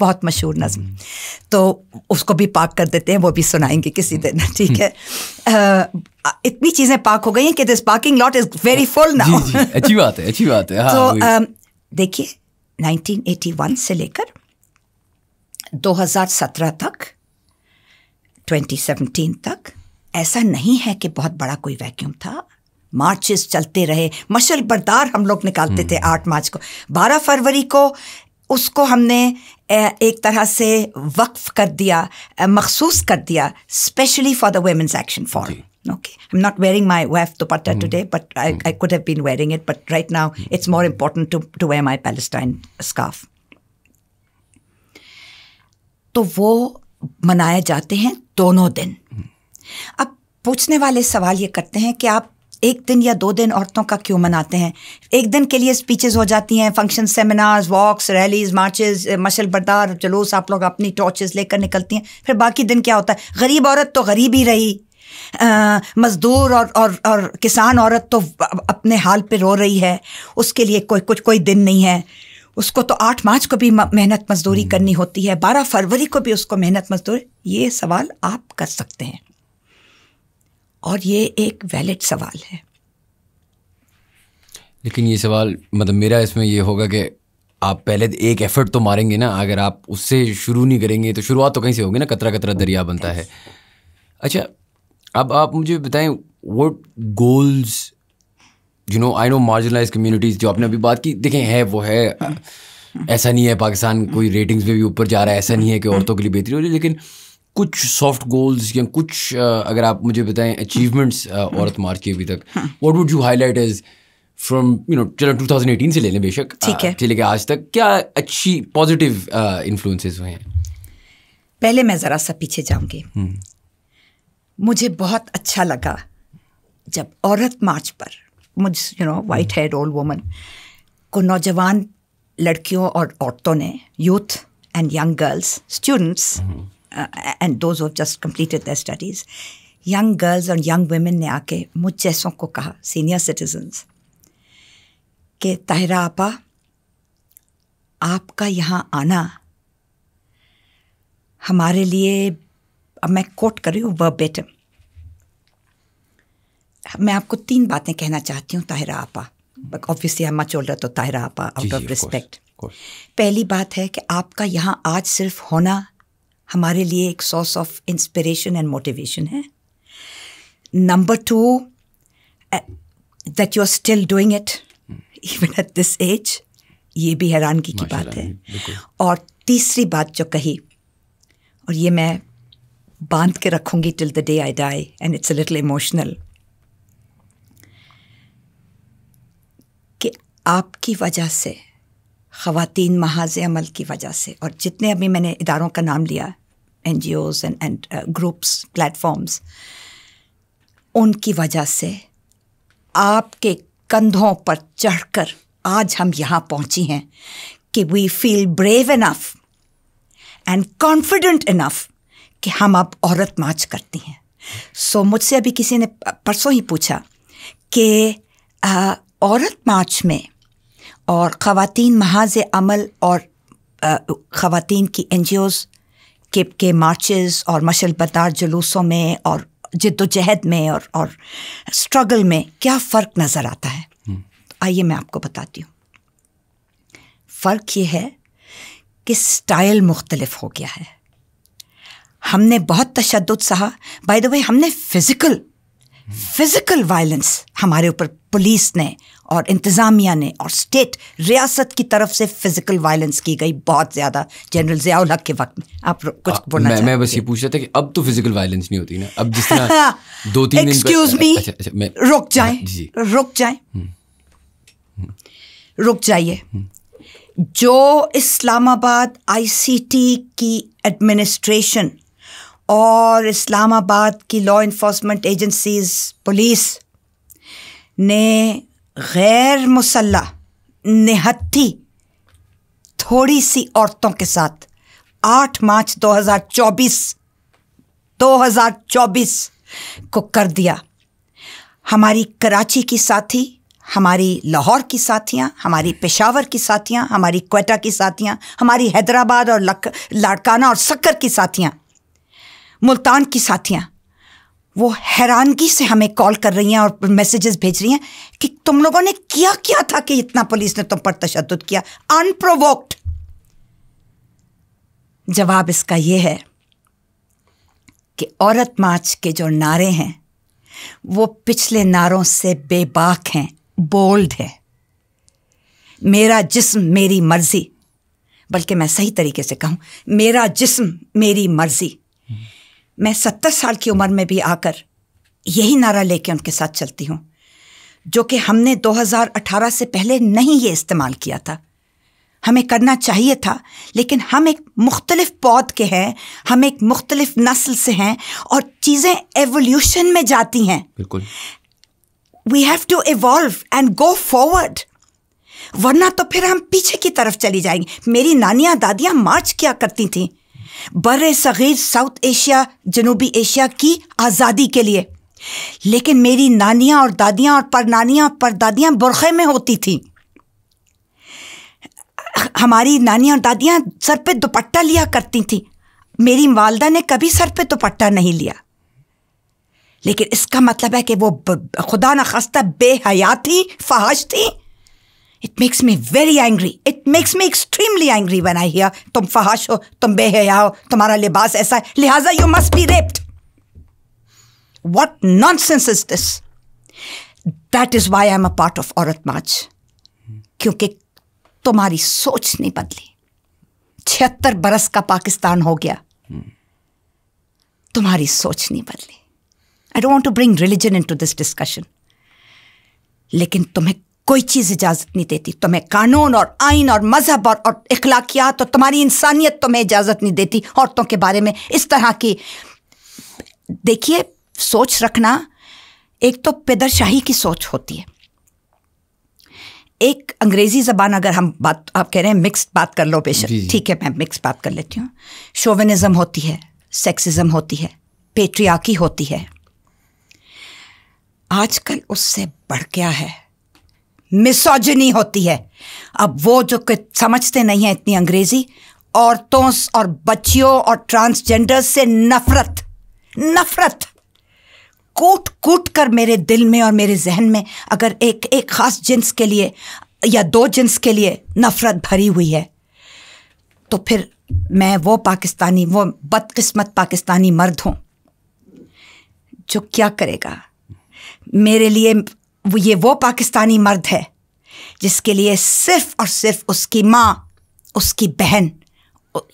बहुत मशहूर नज़म तो उसको भी पाक कर देते हैं वो भी सुनाएंगे किसी दिन ठीक है आ, इतनी चीज़ें पाक हो गई हैं कि this parking lot is very full now अच्छी बात है अच्छी बात है हाँ, तो देखिए 1981 से लेकर 2017 तक 2017 तक ऐसा नहीं है कि बहुत बड़ा कोई वैक्यूम था मार्चेस चलते रहे मशल बरदार हम लोग निकालते थे हम्म। आठ मार्च को बारह फरवरी को उसको हमने एक तरह से वक्फ कर दिया मखसूस कर दिया specially for the women's action for okay I am not wearing my वेफ dupatta today but I could have been wearing it but right now it's more important to to wear my Palestine scarf तो वो मनाए जाते हैं दोनों दिन hmm. अब पूछने वाले सवाल ये करते हैं कि आप एक दिन या दो दिन औरतों का क्यों मनाते हैं एक दिन के लिए स्पीचेस हो जाती हैं function seminars walks rallies marches मशल बर्दार जलूस आप लोग अपनी टॉर्चेस लेकर निकलती हैं फिर बाकी दिन क्या होता है गरीब औरत तो गरीब ही रही मजदूर और और और किसान औरत तो अपने हाल पर रो रही है उसके लिए कोई कुछ कोई दिन नहीं है उसको तो आठ मार्च को भी मेहनत मजदूरी हम्म। करनी होती है बारह फरवरी को भी उसको मेहनत मजदूरी ये सवाल आप कर सकते हैं और ये एक वैलिड सवाल है लेकिन ये सवाल मतलब मेरा इसमें ये होगा कि आप पहले एक एफर्ट तो मारेंगे ना अगर आप उससे शुरू नहीं करेंगे तो शुरुआत तो कहीं से होगी ना कतरा कतरा दरिया बनता है अच्छा अब आप मुझे बताएं what goals you know I know marginalise communities जो आपने अभी बात की देखें है वो है ऐसा नहीं है पाकिस्तान कोई रेटिंग्स में भी ऊपर जा रहा है ऐसा नहीं है कि औरतों के लिए बेहतरी हो रही लेकिन कुछ सॉफ्ट गोल्स या कुछ अगर आप मुझे बताएं अचीवमेंट्स औरत मार्च की अभी तक what would you highlight as from you know चलो 2018 से ले लें बेशक ठीक है लेके आज तक क्या अच्छी पॉजिटिव इन्फ्लुएंसेस हुए हैं पहले मैं ज़रा सा पीछे जाऊंगी हम्म। मुझे बहुत अच्छा लगा जब औरत मार्च पर मुझ you know white head old woman को नौजवान लड़कियों और औरतों ने youth and young girls students uh, and those who have just completed their studies, young girls and young women ne aake mujh जैसों को कहा senior citizens ke Tahira apa, aapka यहाँ आना hamare liye, ab main quote kar रही हूँ verbatim मैं आपको तीन बातें कहना चाहती हूँ ताहिरा आपा ऑब्वियसली हम मच ओल्डर तो ताहिरा आपा आउट ऑफ रिस्पेक्ट पहली बात है कि आपका यहाँ आज सिर्फ होना हमारे लिए एक source of inspiration and motivation है number two that you are still doing it even at this age ये भी हैरानगी की बात है और तीसरी बात जो कही और ये मैं बांध के रखूंगी till the day I die and it's a little emotional कि आपकी वजह से ख़वातीन महाज अमल की वजह से और जितने अभी मैंने इदारों का नाम लिया NGOs and and groups platforms उनकी वजह से आपके कंधों पर चढ़कर आज हम यहाँ पहुँची हैं कि we feel brave enough and confident enough कि हम अब औरत मार्च करती हैं सो so, मुझसे अभी किसी ने परसों ही पूछा कि औरत मार्च में और ख़वातीन महाज अमल और ख़वातीन की एन जी ओज़ के के मार्चेस और मशल बदार जुलूसों में और जद्दोजहद में और और स्ट्रगल में क्या फ़र्क नज़र आता है हम्म। आइए मैं आपको बताती हूँ फ़र्क ये है कि स्टाइल मुख्तलफ हो गया है हमने बहुत तशद सहा बाय द वे हमने फ़िज़िकल फ़िज़िकल वायलेंस हमारे ऊपर पुलिस ने और इंतज़ामिया ने और स्टेट रियासत की तरफ से फिज़िकल वायलेंस की गई बहुत ज़्यादा जनरल ज़ियाउल हक के वक्त में आप कुछ आ, बोलना मैं, मैं बस ये पूछ रहा था कि अब तो फिज़िकल वायलेंस नहीं होती ना अब जिस तरह दो तीन एक्सक्यूज़ मी रुक हाँ, जाए रुक जाए हम्म। रुक जाइए हम्म। जो इस्लामाबाद आईसीटी की एडमिनिस्ट्रेशन और इस्लामाबाद की लॉ इन्फोर्समेंट एजेंसीज पुलिस ने गैर मुसल्ह निहत्थी थोड़ी सी औरतों के साथ 8 मार्च 2024 2024 को कर दिया हमारी कराची की साथी हमारी लाहौर की साथियाँ हमारी पेशावर की साथियाँ हमारी क्वेटा की साथियाँ हमारी हैदराबाद और लक लाड़काना और सक्कर की साथियाँ मुल्तान की साथियाँ वो हैरानगी से हमें कॉल कर रही हैं और मैसेजेस भेज रही हैं कि तुम लोगों ने किया क्या था कि इतना पुलिस ने तुम पर तशद किया अनप्रोवोक्ड जवाब इसका यह है कि औरत मार्च के जो नारे हैं वो पिछले नारों से बेबाक हैं बोल्ड है मेरा जिस्म मेरी मर्जी बल्कि मैं सही तरीके से कहूं मेरा जिस्म मेरी मर्जी मैं सत्तर साल की उम्र में भी आकर यही नारा लेके उनके साथ चलती हूँ जो कि हमने 2018 से पहले नहीं ये इस्तेमाल किया था हमें करना चाहिए था लेकिन हम एक मुख्तलिफ पौध के हैं हम एक मुख्तलिफ नस्ल से हैं और चीज़ें एवोल्यूशन में जाती हैं बिल्कुल we have to evolve and go forward वरना तो फिर हम पीछे की तरफ चली जाएंगे मेरी नानियाँ दादियाँ मार्च क्या करती थीं बर सग़ीर साउथ एशिया जनूबी एशिया की आज़ादी के लिए लेकिन मेरी नानियाँ और दादियाँ और पर नानियाँ पर दादियाँ बुरखे में होती थीं हमारी नानियाँ और दादियाँ सर पे दुपट्टा लिया करती थीं मेरी वालदा ने कभी सर पे दुपट्टा नहीं लिया लेकिन इसका मतलब है कि वो खुदा न खास्ता बेहया थी फहाश थी it makes me very angry it makes me extremely angry when I hear तुम फहाश हो तुम बेहया हो तुम्हारा लिबास ऐसा है लिहाजा you must be raped what nonsense is this that is why I am a part of Aurat march क्योंकि तुम्हारी सोच नहीं बदली छिहत्तर बरस का पाकिस्तान हो गया तुम्हारी सोच नहीं बदली I don't to bring religion into this discussion लेकिन तुम्हें कोई चीज़ इजाज़त नहीं देती तुम्हें कानून और आइन और मजहब और, और अखलाकियात और तुम्हारी इंसानियत तुम्हें इजाज़त नहीं देती औरतों के बारे में इस तरह की देखिए सोच रखना एक तो पेदरशाही की सोच होती है एक अंग्रेज़ी ज़बान अगर हम बात आप कह रहे हैं मिक्स बात कर लो बेशक ठीक है मैं मिक्स बात कर लेती हूँ शोविनिज्म होती है सेक्सिज्म होती है पेट्रियाकी होती है आजकल उससे बढ़ गया है मिसोजनी होती है अब वो जो समझते नहीं है इतनी अंग्रेजी औरतों और बच्चियों और ट्रांसजेंडर से नफरत नफरत कूट कूट कर मेरे दिल में और मेरे जहन में अगर एक एक ख़ास जिन्स के लिए या दो जिन्स के लिए नफरत भरी हुई है तो फिर मैं वो पाकिस्तानी वो बदकिस्मत पाकिस्तानी मर्द हूँ जो क्या करेगा मेरे लिए वो ये वो पाकिस्तानी मर्द है जिसके लिए सिर्फ और सिर्फ उसकी माँ उसकी बहन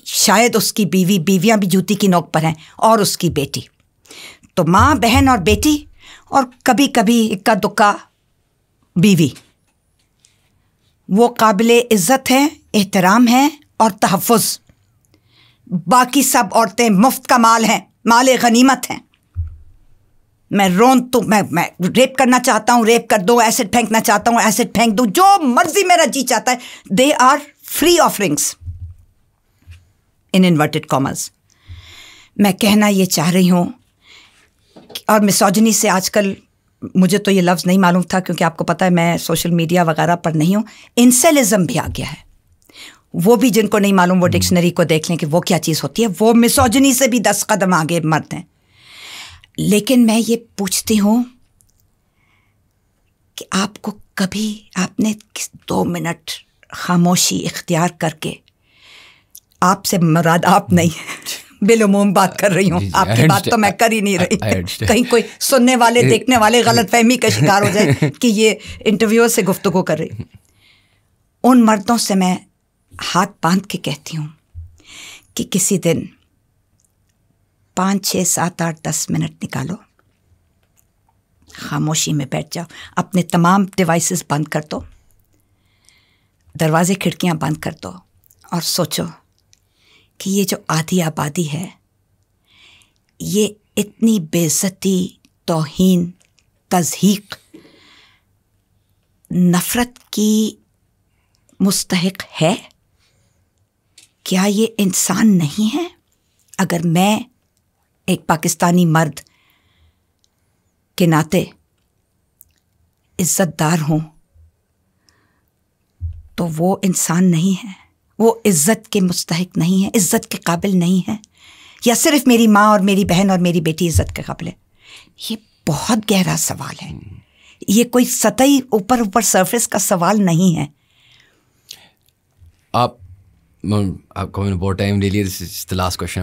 शायद उसकी बीवी बीवियाँ भी जूती की नोक पर हैं और उसकी बेटी तो माँ बहन और बेटी और कभी कभी इक्का दुक्का बीवी वो काबिल इज़्ज़त हैं एहतराम हैं और तहफ़ बाकी सब औरतें मुफ्त का माल हैं माल गनीमत हैं मैं रोन तो मैं मैं रेप करना चाहता हूँ रेप कर दो एसिड फेंकना चाहता हूँ एसिड फेंक दो जो मर्जी मेरा जी चाहता है they are free offerings in inverted commas मैं कहना ये चाह रही हूँ और मिसोजनी से आजकल मुझे तो ये लफ्ज़ नहीं मालूम था क्योंकि आपको पता है मैं सोशल मीडिया वगैरह पर नहीं हूँ इंसेलिज्म भी आ गया है वो भी जिनको नहीं मालूम वो डिक्शनरी को देख लें कि वो क्या चीज़ होती है वो मिसोजनी से भी दस कदम आगे मरते हैं लेकिन मैं ये पूछती हूँ कि आपको कभी आपने दो मिनट खामोशी इख्तियार करके आपसे मुराद आप नहीं [laughs] बिलुमूम बात कर रही हूँ आपकी बात तो मैं कर ही नहीं रही कहीं कोई सुनने वाले देखने वाले गलत फहमी का शिकार हो जाए [laughs] कि ये इंटरव्यूअर से गुफ्तगु कर रही उन मर्दों से मैं हाथ बांध के कहती हूँ कि किसी दिन पाँच छः सात आठ दस मिनट निकालो खामोशी में बैठ जाओ अपने तमाम डिवाइसेस बंद कर दो दरवाजे खिड़कियाँ बंद कर दो और सोचो कि ये जो आधी आबादी है ये इतनी बेज़ती तोहन तजहीक नफ़रत की मुस्तक है क्या ये इंसान नहीं है अगर मैं एक पाकिस्तानी मर्द के नाते इज्जतदार हों तो वो इंसान नहीं है वो इज्जत के मुस्तक नहीं है इज्जत के काबिल नहीं है या सिर्फ मेरी माँ और मेरी बहन और मेरी बेटी इज्जत के काबिल है ये बहुत गहरा सवाल है ये कोई सतही ऊपर ऊपर सरफेस का सवाल नहीं है आप आपको मैंने बहुत टाइम ले लिया लास्ट क्वेश्चन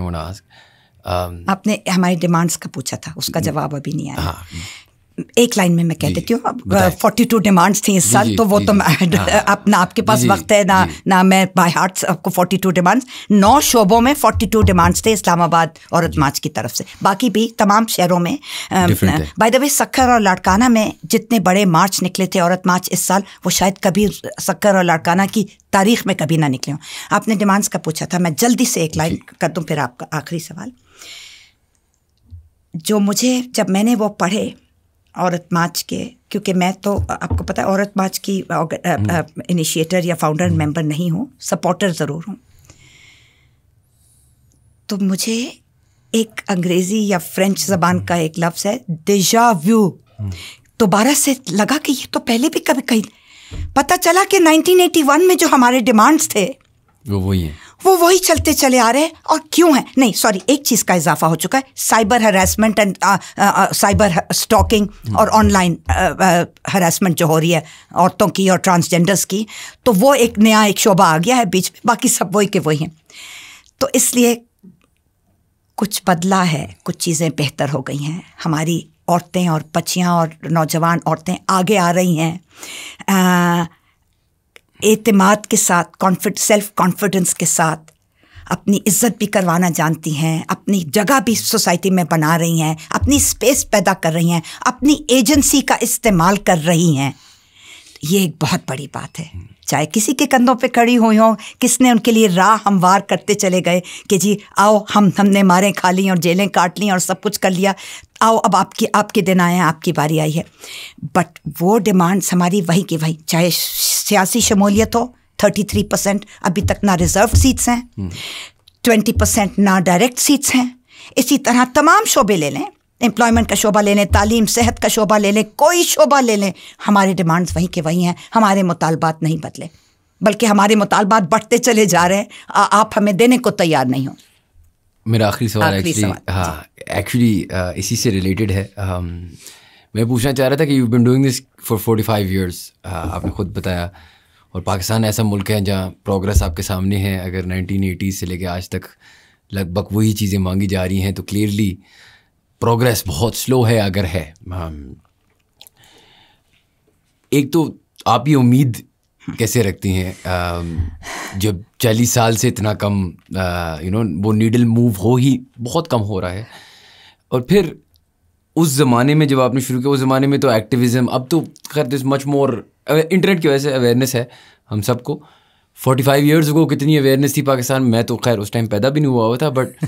Um, आपने हमारी डिमांड्स का पूछा था उसका जवाब अभी नहीं आया हाँ। एक लाइन में मैं कह देती हूँ फोर्टी टू डिमांड्स थी इस साल तो वो तो आप [laughs] हाँ। ना आपके पास वक्त है ना ना मैं बाय हार्ट आपको फोर्टी टू डिमांड्स नौ शोबों में फोर्टी टू डिमांड्स थे इस्लामाबाद और मार्च की तरफ से बाकी भी तमाम शहरों में बाय द वे सक्कर और लाड़काना में जितने बड़े मार्च निकले थे औरत मार्च इस साल वो शायद कभी सक्कर और लाड़काना की तारीख में कभी ना निकले हों आपने डिमांड्स का पूछा था मैं जल्दी से एक लाइन कर दूँ फिर आपका आखिरी सवाल जो मुझे जब मैंने वो पढ़े औरत मार्च के क्योंकि मैं तो आपको पता है औरत मार्च की इनिशिएटर हम्म। या फाउंडर मेंबर नहीं हूँ सपोर्टर ज़रूर हूँ तो मुझे एक अंग्रेज़ी या फ्रेंच ज़बान का एक लफ्ज़ है दिशा व्यू हम्म। दोबारा से लगा कि ये तो पहले भी कभी कहीं पता चला कि 1981 में जो हमारे डिमांड्स थे वो वही है वो वही चलते चले आ रहे हैं और क्यों है नहीं सॉरी एक चीज का इजाफा हो चुका है cyber harassment and cyber stalking और हम्म। ऑनलाइन हरासमेंट जो हो रही है औरतों की और ट्रांसजेंडर्स की तो वो एक नया एक शोभा आ गया है बीच में बाकी सब वही के वही हैं तो इसलिए कुछ बदला है कुछ चीज़ें बेहतर हो गई हैं हमारी औरतें और बच्चियाँ और नौजवान औरतें आगे आ रही हैं एतमाद के साथ कॉन्फिड सेल्फ कॉन्फिडेंस के साथ अपनी इज्जत भी करवाना जानती हैं अपनी जगह भी सोसाइटी में बना रही हैं अपनी स्पेस पैदा कर रही हैं अपनी एजेंसी का इस्तेमाल कर रही हैं ये एक बहुत बड़ी बात है चाहे किसी के कंधों पे खड़ी हुई हो किसने उनके लिए राह हमवार करते चले गए कि जी आओ हम हमने मारें खा ली और जेलें काट ली और सब कुछ कर लिया आओ अब आपकी आपके दिन आए हैं आपकी बारी आई है बट वो डिमांड्स हमारी वही की वही चाहे सियासी शमूलियत हो थर्टी थ्री परसेंट अभी तक ना रिजर्व सीट्स हैं ट्वेंटी परसेंट ना डायरेक्ट सीट्स हैं इसी तरह तमाम शोबे ले लें एम्प्लॉयमेंट का शोबा ले लें तालीम सेहत का शोबा ले लें कोई शोबा ले लें हमारे डिमांड्स वहीं के वहीं हैं हमारे मुतालबात नहीं बदले बल्कि हमारे मुतालबात बढ़ते चले जा रहे हैं आ, आप हमें देने को तैयार नहीं हो मेरा आखिरी सवाल एक्चुअली हाँ एक्चुअली इसी से रिलेटेड है um, मैं पूछना चाह रहा था कि you been doing this for forty five years आपने खुद बताया और पाकिस्तान ऐसा मुल्क है जहाँ प्रोग्रेस आपके सामने है अगर नाइनटीन एटीज़ से लेकर आज तक लगभग वही चीज़ें मांगी जा रही हैं तो क्लियरली प्रोग्रेस बहुत स्लो है अगर है um, एक तो आप ये उम्मीद कैसे रखती हैं um, जब चालीस साल से इतना कम यू uh, नो वो नीडल मूव हो ही बहुत कम हो रहा है और फिर उस ज़माने में जब आपने शुरू किया उस ज़माने में तो एक्टिविज़म अब तो खैर दिस मच मोर इंटरनेट की वजह से अवेयरनेस है हम सबको फोर्टी फाइव ईयर्स को कितनी अवेयरनेस थी पाकिस्तान में तो खैर उस टाइम पैदा भी नहीं हुआ हुआ था but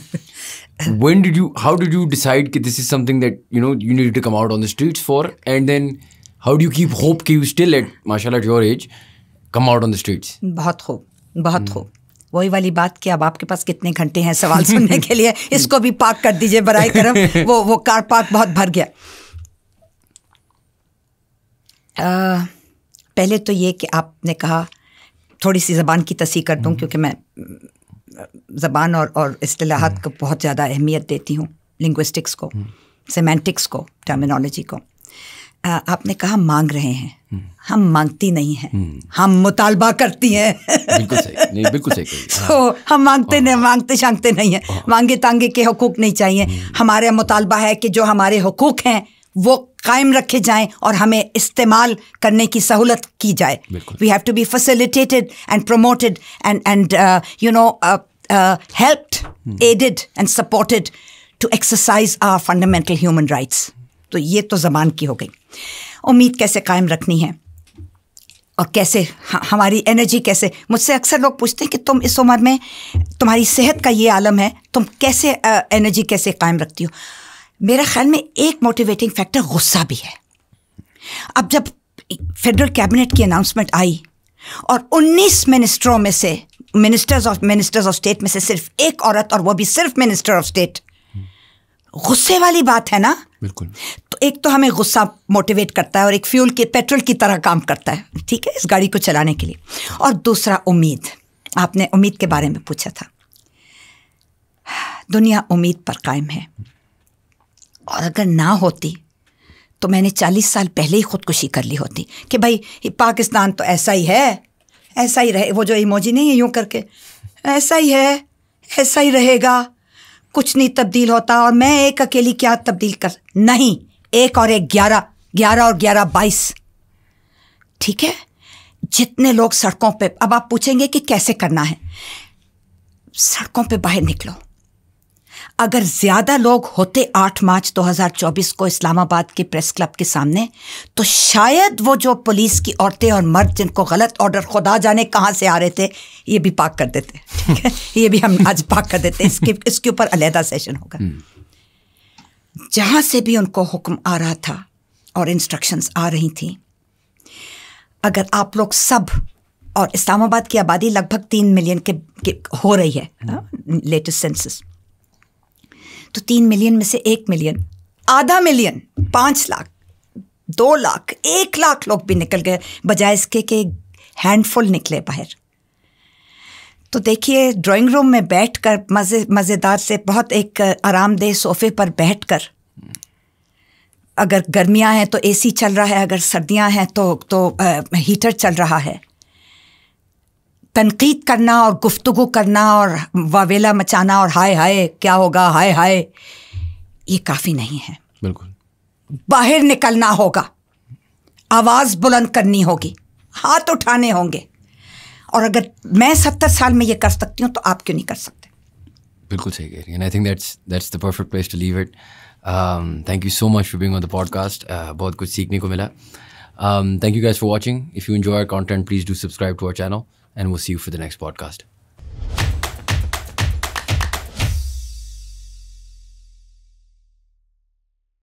when did you how did you decide कि this is something that you know you need to come out on the streets for and then how do keep hope कि यू स्टिल एट माशा at your age come out on the streets बहुत खूब बहुत खूब hmm. वही वाली बात कि अब आपके पास कितने घंटे हैं सवाल सुनने के लिए [laughs] इसको भी पार्क कर दीजिए बरए करम वो वो कार पार्क बहुत भर गया आ, पहले तो ये कि आपने कहा थोड़ी सी ज़बान की तसी कर दूँ हम्म। क्योंकि मैं ज़बान और और असलाहत हम्म। को बहुत ज़्यादा अहमियत देती हूँ लिंग्विस्टिक्स को सेमेंटिक्स हम्म। को टर्मिनोलॉजी को आपने कहा मांग रहे हैं हम्म। हम मांगती नहीं हैं हम्म। हम मुतालबा करती हैं बिल्कुल सही नहीं बिल्कुल सही [laughs] तो हम मांगते हाँ। नहीं मांगते शांगते नहीं हैं हाँ। मांगे तांगे के हकूक नहीं चाहिए हम्म। हमारे मुतालबा है कि जो हमारे हकूक हैं वो कायम रखे जाएं और हमें इस्तेमाल करने की सहूलत की जाए we have to be facilitated and promoted and and you know helped aided and supported to exercise our fundamental human rights तो ये तो ज़बान की हो गई उम्मीद कैसे कायम रखनी है और कैसे हमारी एनर्जी कैसे मुझसे अक्सर लोग पूछते हैं कि तुम इस उम्र में तुम्हारी सेहत का ये आलम है तुम कैसे एनर्जी कैसे कायम रखती हो मेरे ख्याल में एक मोटिवेटिंग फैक्टर गुस्सा भी है अब जब फेडरल कैबिनेट की अनाउंसमेंट आई और 19 मिनिस्टरों में से ministers of ministers of state में से सिर्फ एक औरत और वो भी सिर्फ मिनिस्टर ऑफ स्टेट गुस्से वाली बात है ना बिल्कुल तो एक तो हमें गुस्सा मोटिवेट करता है और एक फ्यूल के पेट्रोल की तरह काम करता है ठीक है इस गाड़ी को चलाने के लिए और दूसरा उम्मीद आपने उम्मीद के बारे में पूछा था दुनिया उम्मीद पर कायम है और अगर ना होती तो मैंने चालीस साल पहले ही खुदकुशी कर ली होती कि भाई पाकिस्तान तो ऐसा ही है ऐसा ही रहे वो जो इमोजी नहीं है यूं करके ऐसा ही है ऐसा ही रहेगा कुछ नहीं तब्दील होता और मैं एक अकेली क्या तब्दील कर नहीं एक और एक ग्यारह ग्यारह और ग्यारह बाईस ठीक है जितने लोग सड़कों पे अब आप पूछेंगे कि कैसे करना है सड़कों पे बाहर निकलो अगर ज्यादा लोग होते 8 मार्च 2024 को इस्लामाबाद के प्रेस क्लब के सामने तो शायद वो जो पुलिस की औरतें और मर्द जिनको गलत ऑर्डर खुदा जाने कहाँ से आ रहे थे ये भी पाक कर देते ठीक है [laughs] ये भी हम आज पाक कर देते इसके इसके ऊपर अलहदा सेशन होगा हम्म। जहाँ से भी उनको हुक्म आ रहा था और इंस्ट्रक्शंस आ रही थी अगर आप लोग सब और इस्लामाबाद की आबादी लगभग तीन मिलियन के, के हो रही है लेटेस्ट हम्म। सेंसस हाँ, तो तीन मिलियन में से एक मिलियन आधा मिलियन पाँच लाख दो लाख एक लाख लोग भी निकल गए बजाय इसके कि हैंडफुल निकले बाहर तो देखिए ड्राइंग रूम में बैठकर मज़े मज़ेदार से बहुत एक आरामदेह सोफे पर बैठकर अगर गर्मियां हैं तो एसी चल रहा है अगर सर्दियां हैं तो तो आ, हीटर चल रहा है तनकीद करना और गुफ्तु करना और वावेला मचाना और हाय हाय क्या होगा हाय हाय ये काफ़ी नहीं है बिल्कुल बाहर निकलना होगा आवाज़ बुलंद करनी होगी हाथ उठाने होंगे और अगर मैं सत्तर साल में ये कर सकती हूँ तो आप क्यों नहीं कर सकते बिल्कुल सही कह रही I think that's that's the perfect place to leave it thank you so much for being on the podcast बहुत कुछ सीखने को मिला thank you guys for watching if you enjoy content please do subscribe to our channel and we'll see you for the next podcast.